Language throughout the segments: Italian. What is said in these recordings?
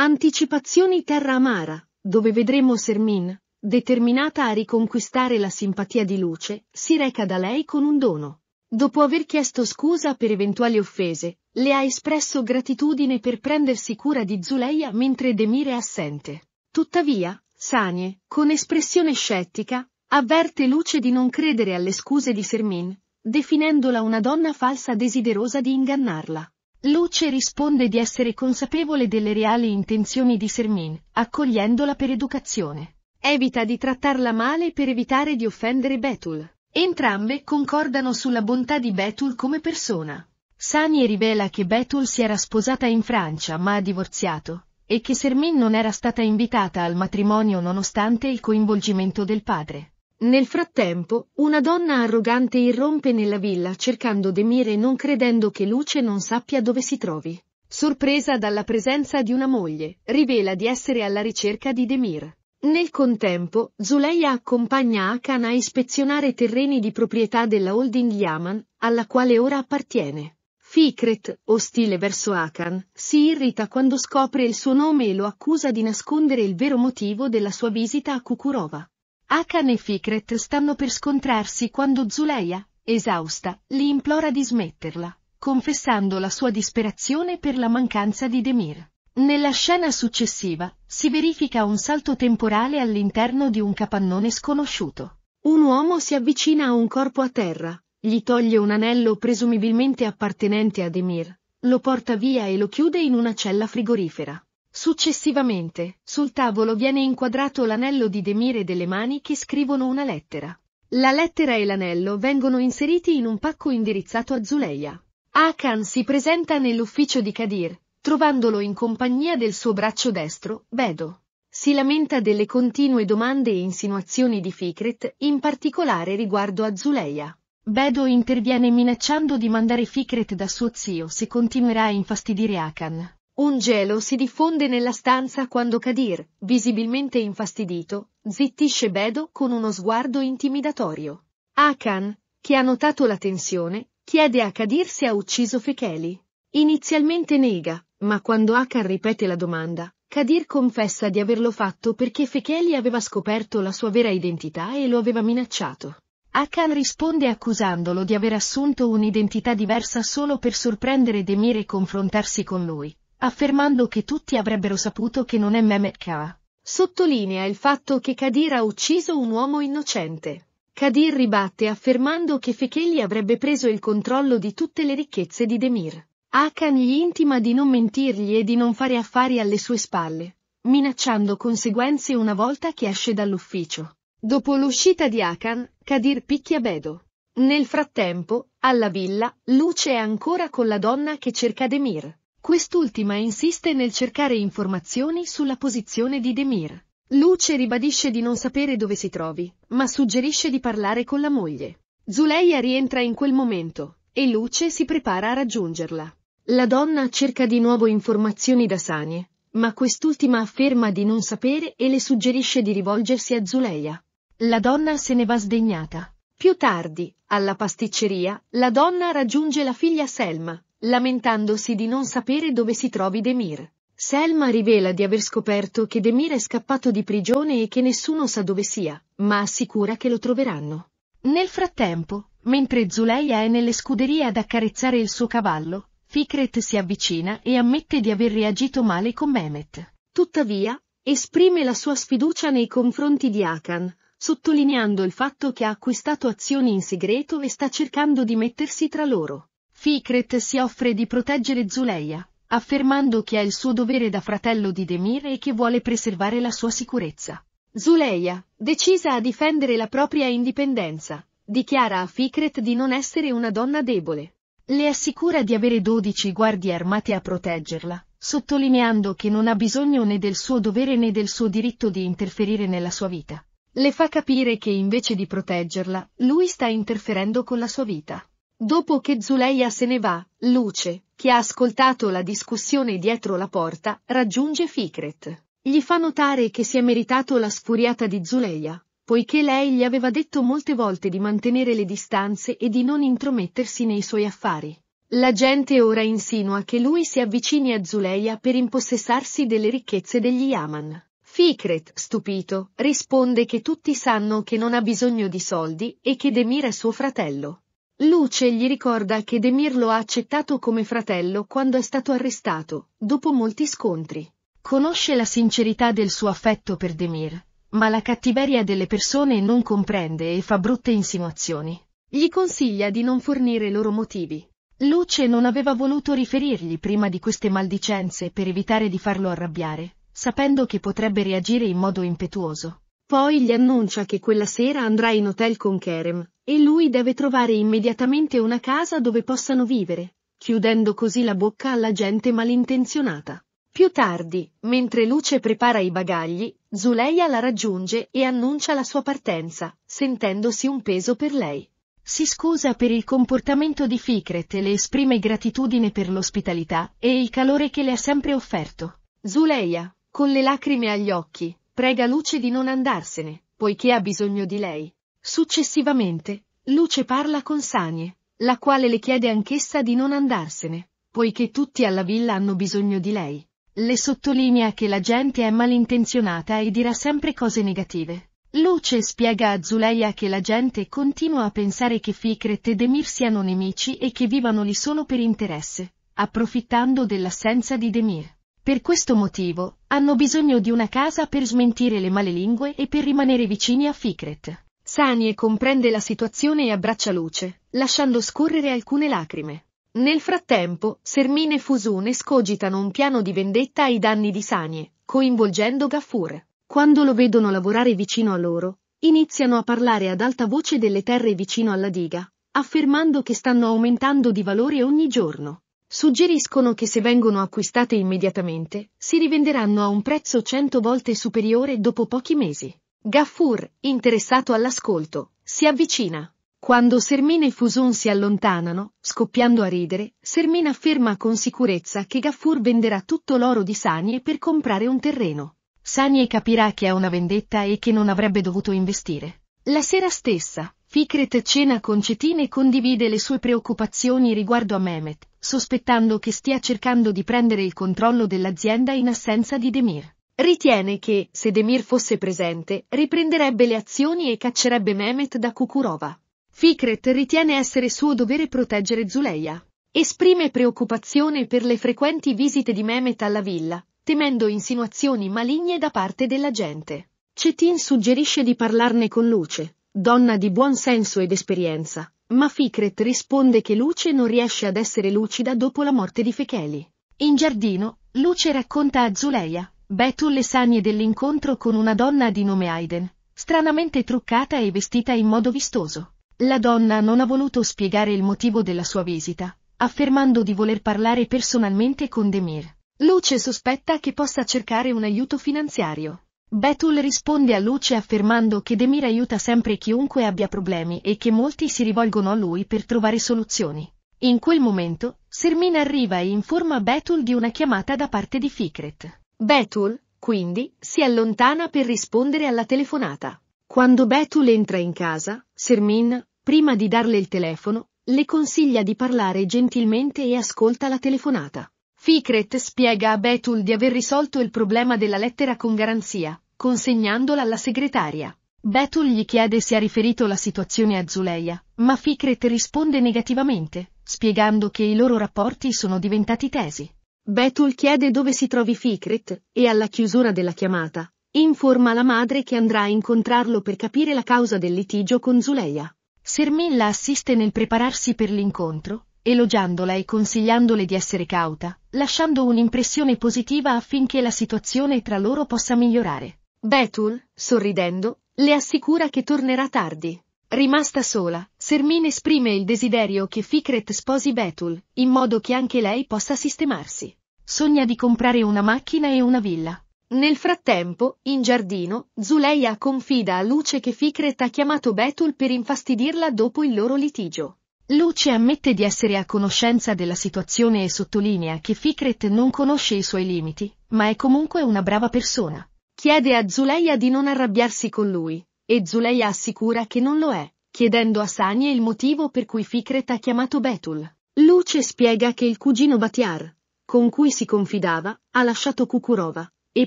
Anticipazioni Terra Amara, dove vedremo Sermin, determinata a riconquistare la simpatia di Luce, si reca da lei con un dono. Dopo aver chiesto scusa per eventuali offese, le ha espresso gratitudine per prendersi cura di Zuleia mentre Demir è assente. Tuttavia, Sanie, con espressione scettica, avverte Luce di non credere alle scuse di Sermin, definendola una donna falsa desiderosa di ingannarla. Luce risponde di essere consapevole delle reali intenzioni di Sermin, accogliendola per educazione. Evita di trattarla male per evitare di offendere Betul. Entrambe concordano sulla bontà di Betul come persona. Sani rivela che Betul si era sposata in Francia ma ha divorziato, e che Sermin non era stata invitata al matrimonio nonostante il coinvolgimento del padre. Nel frattempo, una donna arrogante irrompe nella villa cercando Demir e non credendo che Luce non sappia dove si trovi. Sorpresa dalla presenza di una moglie, rivela di essere alla ricerca di Demir. Nel contempo, Zuleia accompagna Akan a ispezionare terreni di proprietà della holding Yaman, alla quale ora appartiene. Fikret, ostile verso Akan, si irrita quando scopre il suo nome e lo accusa di nascondere il vero motivo della sua visita a Kukurova. Akan e Fikret stanno per scontrarsi quando Zuleia, esausta, li implora di smetterla, confessando la sua disperazione per la mancanza di Demir. Nella scena successiva, si verifica un salto temporale all'interno di un capannone sconosciuto. Un uomo si avvicina a un corpo a terra, gli toglie un anello presumibilmente appartenente a Demir, lo porta via e lo chiude in una cella frigorifera. Successivamente, sul tavolo viene inquadrato l'anello di Demire delle mani che scrivono una lettera. La lettera e l'anello vengono inseriti in un pacco indirizzato a Zuleia. Akan si presenta nell'ufficio di Kadir, trovandolo in compagnia del suo braccio destro, Bedo. Si lamenta delle continue domande e insinuazioni di Fikret, in particolare riguardo a Zuleia. Bedo interviene minacciando di mandare Fikret da suo zio se continuerà a infastidire Akan. Un gelo si diffonde nella stanza quando Kadir, visibilmente infastidito, zittisce Bedo con uno sguardo intimidatorio. Akan, che ha notato la tensione, chiede a Kadir se ha ucciso Fekeli. Inizialmente nega, ma quando Akan ripete la domanda, Kadir confessa di averlo fatto perché Fekeli aveva scoperto la sua vera identità e lo aveva minacciato. Akan risponde accusandolo di aver assunto un'identità diversa solo per sorprendere Demir e confrontarsi con lui, affermando che tutti avrebbero saputo che non è Mehmet MMK. Sottolinea il fatto che Kadir ha ucciso un uomo innocente. Kadir ribatte affermando che Fekeli avrebbe preso il controllo di tutte le ricchezze di Demir. Akan gli intima di non mentirgli e di non fare affari alle sue spalle, minacciando conseguenze una volta che esce dall'ufficio. Dopo l'uscita di Akan, Kadir picchia Bedo. Nel frattempo, alla villa, Luce è ancora con la donna che cerca Demir. Quest'ultima insiste nel cercare informazioni sulla posizione di Demir. Luce ribadisce di non sapere dove si trovi, ma suggerisce di parlare con la moglie. Zuleia rientra in quel momento, e Luce si prepara a raggiungerla. La donna cerca di nuovo informazioni da Sanie, ma quest'ultima afferma di non sapere e le suggerisce di rivolgersi a Zuleia. La donna se ne va sdegnata. Più tardi, alla pasticceria, la donna raggiunge la figlia Selma, lamentandosi di non sapere dove si trovi Demir. Selma rivela di aver scoperto che Demir è scappato di prigione e che nessuno sa dove sia, ma assicura che lo troveranno. Nel frattempo, mentre Zuleia è nelle scuderie ad accarezzare il suo cavallo, Fikret si avvicina e ammette di aver reagito male con Mehmet. Tuttavia, esprime la sua sfiducia nei confronti di Akan, sottolineando il fatto che ha acquistato azioni in segreto e sta cercando di mettersi tra loro. Secret si offre di proteggere Zuleia, affermando che è il suo dovere da fratello di Demir e che vuole preservare la sua sicurezza. Zuleia, decisa a difendere la propria indipendenza, dichiara a Fikret di non essere una donna debole. Le assicura di avere 12 guardie armate a proteggerla, sottolineando che non ha bisogno né del suo dovere né del suo diritto di interferire nella sua vita. Le fa capire che invece di proteggerla, lui sta interferendo con la sua vita. Dopo che Zuleia se ne va, Luce, che ha ascoltato la discussione dietro la porta, raggiunge Fikret. Gli fa notare che si è meritato la sfuriata di Zuleia, poiché lei gli aveva detto molte volte di mantenere le distanze e di non intromettersi nei suoi affari. La gente ora insinua che lui si avvicini a Zuleia per impossessarsi delle ricchezze degli Yaman. Fikret, stupito, risponde che tutti sanno che non ha bisogno di soldi e che Demir è suo fratello. Luce gli ricorda che Demir lo ha accettato come fratello quando è stato arrestato, dopo molti scontri. Conosce la sincerità del suo affetto per Demir, ma la cattiveria delle persone non comprende e fa brutte insinuazioni. Gli consiglia di non fornire loro motivi. Luce non aveva voluto riferirgli prima di queste maldicenze per evitare di farlo arrabbiare, sapendo che potrebbe reagire in modo impetuoso. Poi gli annuncia che quella sera andrà in hotel con Kerem, e lui deve trovare immediatamente una casa dove possano vivere, chiudendo così la bocca alla gente malintenzionata. Più tardi, mentre Luce prepara i bagagli, Zuleia la raggiunge e annuncia la sua partenza, sentendosi un peso per lei. Si scusa per il comportamento di Ficret e le esprime gratitudine per l'ospitalità e il calore che le ha sempre offerto. Zuleia, con le lacrime agli occhi, prega Luce di non andarsene, poiché ha bisogno di lei, Successivamente, Luce parla con Sanie, la quale le chiede anch'essa di non andarsene, poiché tutti alla villa hanno bisogno di lei. Le sottolinea che la gente è malintenzionata e dirà sempre cose negative. Luce spiega a Zuleia che la gente continua a pensare che Fikret e Demir siano nemici e che vivano lì solo per interesse, approfittando dell'assenza di Demir. Per questo motivo, hanno bisogno di una casa per smentire le male lingue e per rimanere vicini a Fikret. Sanie comprende la situazione e abbraccia Luce, lasciando scorrere alcune lacrime. Nel frattempo, Sermine e Fusune scogitano un piano di vendetta ai danni di Sanie, coinvolgendo Gaffur. Quando lo vedono lavorare vicino a loro, iniziano a parlare ad alta voce delle terre vicino alla diga, affermando che stanno aumentando di valore ogni giorno. Suggeriscono che se vengono acquistate immediatamente, si rivenderanno a un prezzo cento volte superiore dopo pochi mesi. Gaffur, interessato all'ascolto, si avvicina. Quando Sermina e Fuson si allontanano, scoppiando a ridere, Sermina afferma con sicurezza che Gaffur venderà tutto l'oro di Sanie per comprare un terreno. Sanie capirà che ha una vendetta e che non avrebbe dovuto investire. La sera stessa, Fikret cena con Cetin e condivide le sue preoccupazioni riguardo a Mehmet, sospettando che stia cercando di prendere il controllo dell'azienda in assenza di Demir. Ritiene che, se Demir fosse presente, riprenderebbe le azioni e caccerebbe Mehmet da Kukurova. Fikret ritiene essere suo dovere proteggere Zuleia. Esprime preoccupazione per le frequenti visite di Mehmet alla villa, temendo insinuazioni maligne da parte della gente. Cetin suggerisce di parlarne con Luce, donna di buon senso ed esperienza, ma Fikret risponde che Luce non riesce ad essere lucida dopo la morte di Fecheli. In giardino, Luce racconta a Zuleia, Betul le sanie dell'incontro con una donna di nome Aiden, stranamente truccata e vestita in modo vistoso. La donna non ha voluto spiegare il motivo della sua visita, affermando di voler parlare personalmente con Demir. Luce sospetta che possa cercare un aiuto finanziario. Betul risponde a Luce affermando che Demir aiuta sempre chiunque abbia problemi e che molti si rivolgono a lui per trovare soluzioni. In quel momento, Sermin arriva e informa Betul di una chiamata da parte di Fikret. Betul, quindi, si allontana per rispondere alla telefonata. Quando Betul entra in casa, Sermin, prima di darle il telefono, le consiglia di parlare gentilmente e ascolta la telefonata. Fikret spiega a Betul di aver risolto il problema della lettera con garanzia, consegnandola alla segretaria. Betul gli chiede se ha riferito la situazione a Zuleia, ma Fikret risponde negativamente, spiegando che i loro rapporti sono diventati tesi. Betul chiede dove si trovi Fikret, e alla chiusura della chiamata, informa la madre che andrà a incontrarlo per capire la causa del litigio con Zuleia. Sermin la assiste nel prepararsi per l'incontro, elogiandola e consigliandole di essere cauta, lasciando un'impressione positiva affinché la situazione tra loro possa migliorare. Betul, sorridendo, le assicura che tornerà tardi. Rimasta sola, Sermin esprime il desiderio che Fikret sposi Betul, in modo che anche lei possa sistemarsi. Sogna di comprare una macchina e una villa. Nel frattempo, in giardino, Zuleia confida a Luce che Fikret ha chiamato Betul per infastidirla dopo il loro litigio. Luce ammette di essere a conoscenza della situazione e sottolinea che Fikret non conosce i suoi limiti, ma è comunque una brava persona. Chiede a Zuleia di non arrabbiarsi con lui, e Zuleia assicura che non lo è, chiedendo a Sanie il motivo per cui Fikret ha chiamato Betul. Luce spiega che il cugino Batiar, con cui si confidava, ha lasciato Kukurova, e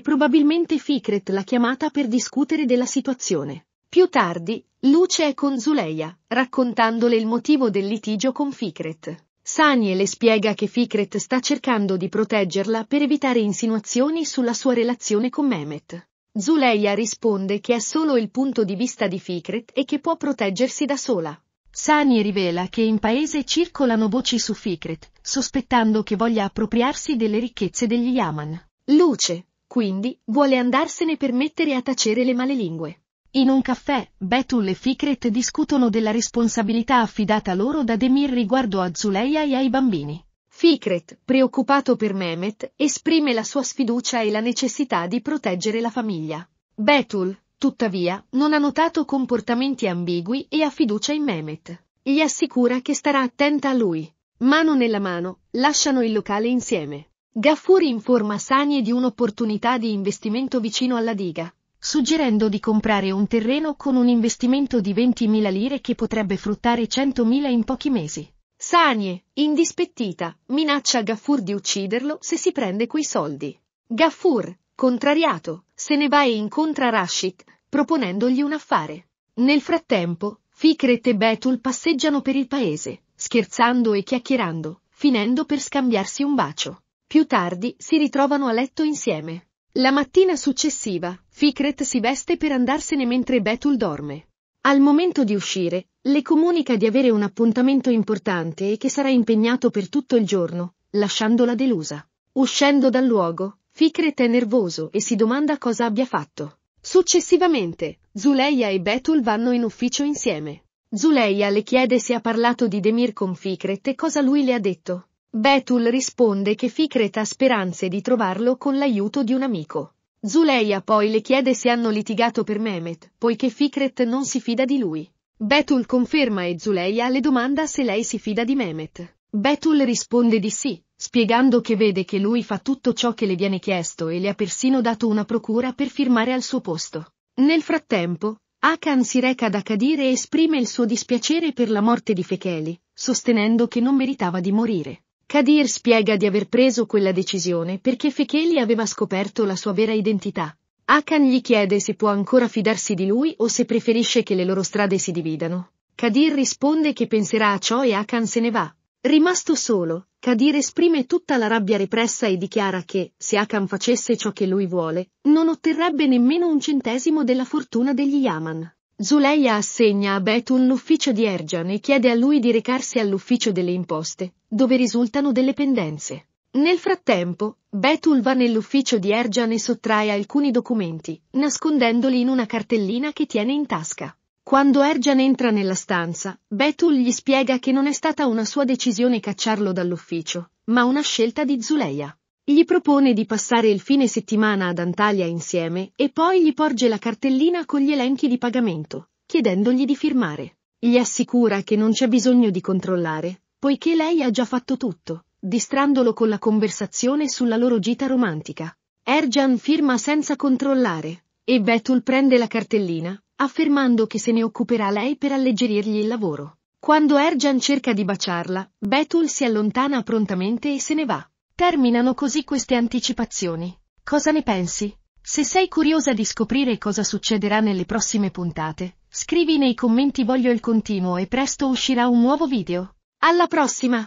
probabilmente Fikret l'ha chiamata per discutere della situazione. Più tardi, Luce è con Zuleia, raccontandole il motivo del litigio con Fikret. Sanie le spiega che Fikret sta cercando di proteggerla per evitare insinuazioni sulla sua relazione con Mehmet. Zuleia risponde che è solo il punto di vista di Fikret e che può proteggersi da sola. Sani rivela che in paese circolano voci su Fikret, sospettando che voglia appropriarsi delle ricchezze degli Yaman. Luce, quindi, vuole andarsene per mettere a tacere le male lingue. In un caffè, Betul e Fikret discutono della responsabilità affidata loro da Demir riguardo a Zuleia e ai bambini. Fikret, preoccupato per Mehmet, esprime la sua sfiducia e la necessità di proteggere la famiglia. Betul, tuttavia, non ha notato comportamenti ambigui e ha fiducia in Mehmet. Gli assicura che starà attenta a lui. Mano nella mano, lasciano il locale insieme. Gaffuri informa Sani di un'opportunità di investimento vicino alla diga, suggerendo di comprare un terreno con un investimento di 20.000 lire che potrebbe fruttare 100.000 in pochi mesi. Sanie, indispettita, minaccia Gaffur di ucciderlo se si prende quei soldi. Gaffur, contrariato, se ne va e incontra Rashid, proponendogli un affare. Nel frattempo, Fikret e Betul passeggiano per il paese, scherzando e chiacchierando, finendo per scambiarsi un bacio. Più tardi si ritrovano a letto insieme. La mattina successiva, Fikret si veste per andarsene mentre Betul dorme. Al momento di uscire, le comunica di avere un appuntamento importante e che sarà impegnato per tutto il giorno, lasciandola delusa. Uscendo dal luogo, Fikret è nervoso e si domanda cosa abbia fatto. Successivamente, Zuleia e Betul vanno in ufficio insieme. Zuleia le chiede se ha parlato di Demir con Fikret e cosa lui le ha detto. Betul risponde che Fikret ha speranze di trovarlo con l'aiuto di un amico. Zuleia poi le chiede se hanno litigato per Mehmet, poiché Fikret non si fida di lui. Betul conferma e Zuleia le domanda se lei si fida di Mehmet. Betul risponde di sì, spiegando che vede che lui fa tutto ciò che le viene chiesto e le ha persino dato una procura per firmare al suo posto. Nel frattempo, Akan si reca ad Akadir e esprime il suo dispiacere per la morte di Fekeli, sostenendo che non meritava di morire. Kadir spiega di aver preso quella decisione perché Fecheli aveva scoperto la sua vera identità. Akan gli chiede se può ancora fidarsi di lui o se preferisce che le loro strade si dividano. Kadir risponde che penserà a ciò e Akan se ne va. Rimasto solo, Kadir esprime tutta la rabbia repressa e dichiara che, se Akan facesse ciò che lui vuole, non otterrebbe nemmeno un centesimo della fortuna degli Yaman. Zuleia assegna a Betun l'ufficio di Erjan e chiede a lui di recarsi all'ufficio delle imposte, dove risultano delle pendenze. Nel frattempo, Betul va nell'ufficio di Erjan e sottrae alcuni documenti, nascondendoli in una cartellina che tiene in tasca. Quando Erjan entra nella stanza, Betul gli spiega che non è stata una sua decisione cacciarlo dall'ufficio, ma una scelta di Zuleia. Gli propone di passare il fine settimana ad Antalya insieme e poi gli porge la cartellina con gli elenchi di pagamento, chiedendogli di firmare. Gli assicura che non c'è bisogno di controllare, poiché lei ha già fatto tutto, distrandolo con la conversazione sulla loro gita romantica. Erjan firma senza controllare, e Betul prende la cartellina, affermando che se ne occuperà lei per alleggerirgli il lavoro. Quando Erjan cerca di baciarla, Betul si allontana prontamente e se ne va. Terminano così queste anticipazioni. Cosa ne pensi? Se sei curiosa di scoprire cosa succederà nelle prossime puntate, scrivi nei commenti voglio il continuo e presto uscirà un nuovo video. Alla prossima!